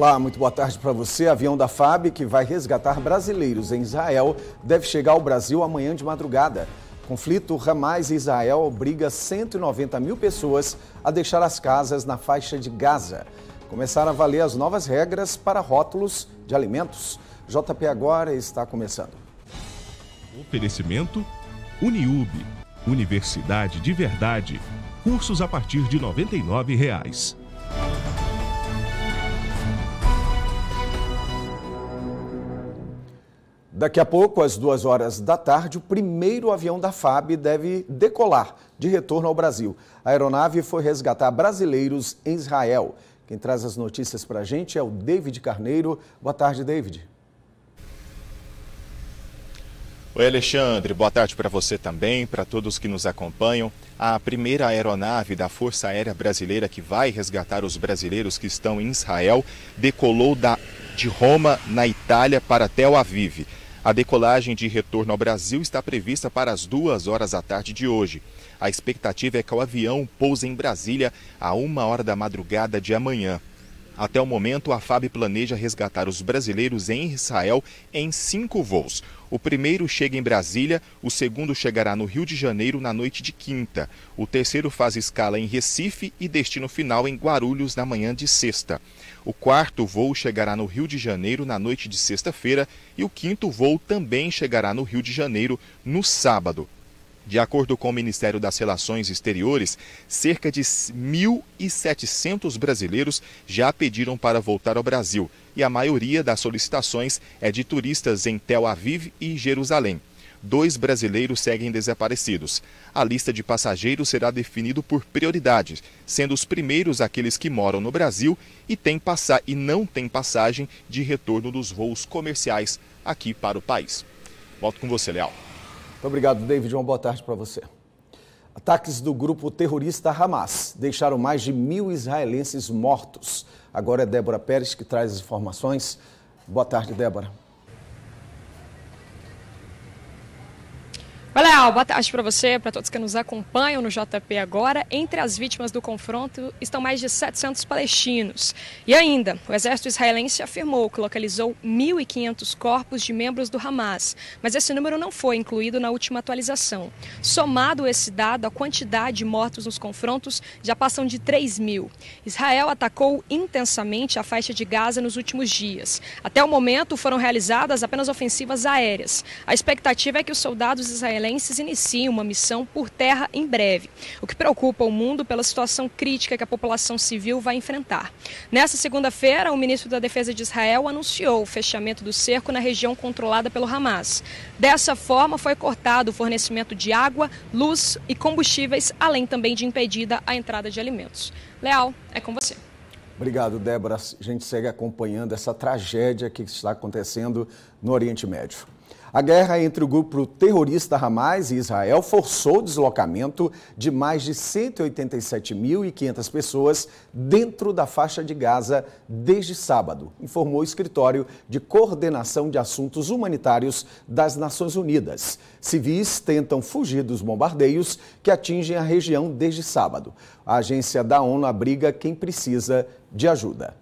Olá, muito boa tarde para você. Avião da FAB, que vai resgatar brasileiros em Israel, deve chegar ao Brasil amanhã de madrugada. Conflito Hamas e Israel obriga 190 mil pessoas a deixar as casas na faixa de Gaza. Começaram a valer as novas regras para rótulos de alimentos. JP Agora está começando. Oferecimento Uniube, Universidade de Verdade. Cursos a partir de R$ 99. Reais. Daqui a pouco, às duas horas da tarde, o primeiro avião da FAB deve decolar de retorno ao Brasil. A aeronave foi resgatar brasileiros em Israel. Quem traz as notícias para a gente é o David Carneiro. Boa tarde, David. Oi, Alexandre. Boa tarde para você também, para todos que nos acompanham. A primeira aeronave da Força Aérea Brasileira que vai resgatar os brasileiros que estão em Israel decolou da, de Roma, na Itália, para Tel Aviv. A decolagem de retorno ao Brasil está prevista para as duas horas da tarde de hoje. A expectativa é que o avião pouse em Brasília a uma hora da madrugada de amanhã. Até o momento, a FAB planeja resgatar os brasileiros em Israel em cinco voos. O primeiro chega em Brasília, o segundo chegará no Rio de Janeiro na noite de quinta. O terceiro faz escala em Recife e destino final em Guarulhos na manhã de sexta. O quarto voo chegará no Rio de Janeiro na noite de sexta-feira e o quinto voo também chegará no Rio de Janeiro no sábado. De acordo com o Ministério das Relações Exteriores, cerca de 1.700 brasileiros já pediram para voltar ao Brasil e a maioria das solicitações é de turistas em Tel Aviv e Jerusalém. Dois brasileiros seguem desaparecidos. A lista de passageiros será definida por prioridade, sendo os primeiros aqueles que moram no Brasil e, têm passa e não têm passagem de retorno dos voos comerciais aqui para o país. Volto com você, Leal. Muito obrigado, David. Uma boa tarde para você. Ataques do grupo terrorista Hamas deixaram mais de mil israelenses mortos. Agora é Débora Pérez que traz as informações. Boa tarde, Débora. Valeu, Léo, boa tarde para você, para todos que nos acompanham no JP agora. Entre as vítimas do confronto estão mais de 700 palestinos. E ainda, o exército israelense afirmou que localizou 1.500 corpos de membros do Hamas, mas esse número não foi incluído na última atualização. Somado esse dado, a quantidade de mortos nos confrontos já passam de 3 mil. Israel atacou intensamente a faixa de Gaza nos últimos dias. Até o momento, foram realizadas apenas ofensivas aéreas. A expectativa é que os soldados israelenses israelenses iniciam uma missão por terra em breve, o que preocupa o mundo pela situação crítica que a população civil vai enfrentar. Nessa segunda-feira, o ministro da Defesa de Israel anunciou o fechamento do cerco na região controlada pelo Hamas. Dessa forma, foi cortado o fornecimento de água, luz e combustíveis, além também de impedida a entrada de alimentos. Leal, é com você. Obrigado, Débora. A gente segue acompanhando essa tragédia que está acontecendo no Oriente Médio. A guerra entre o grupo terrorista Hamas e Israel forçou o deslocamento de mais de 187.500 pessoas dentro da faixa de Gaza desde sábado, informou o Escritório de Coordenação de Assuntos Humanitários das Nações Unidas. Civis tentam fugir dos bombardeios que atingem a região desde sábado. A agência da ONU abriga quem precisa de ajuda.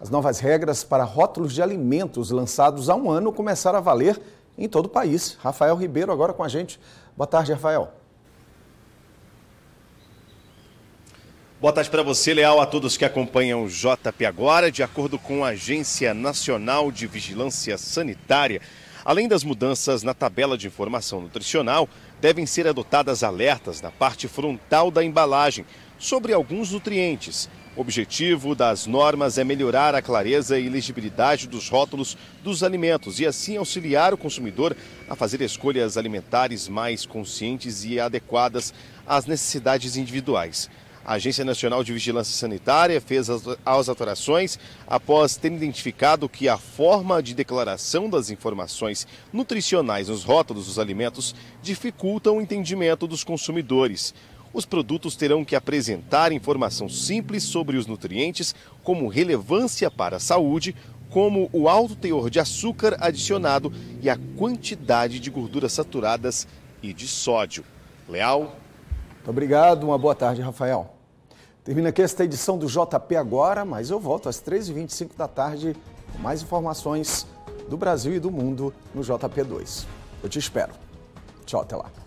As novas regras para rótulos de alimentos lançados há um ano começaram a valer em todo o país. Rafael Ribeiro agora com a gente. Boa tarde, Rafael. Boa tarde para você, Leal, a todos que acompanham o JP agora. De acordo com a Agência Nacional de Vigilância Sanitária, além das mudanças na tabela de informação nutricional, devem ser adotadas alertas na parte frontal da embalagem sobre alguns nutrientes o objetivo das normas é melhorar a clareza e legibilidade dos rótulos dos alimentos e assim auxiliar o consumidor a fazer escolhas alimentares mais conscientes e adequadas às necessidades individuais. A Agência Nacional de Vigilância Sanitária fez as alterações após ter identificado que a forma de declaração das informações nutricionais nos rótulos dos alimentos dificulta o entendimento dos consumidores os produtos terão que apresentar informação simples sobre os nutrientes, como relevância para a saúde, como o alto teor de açúcar adicionado e a quantidade de gorduras saturadas e de sódio. Leal. Muito obrigado, uma boa tarde, Rafael. Termina aqui esta edição do JP agora, mas eu volto às 3h25 da tarde com mais informações do Brasil e do mundo no JP2. Eu te espero. Tchau, até lá.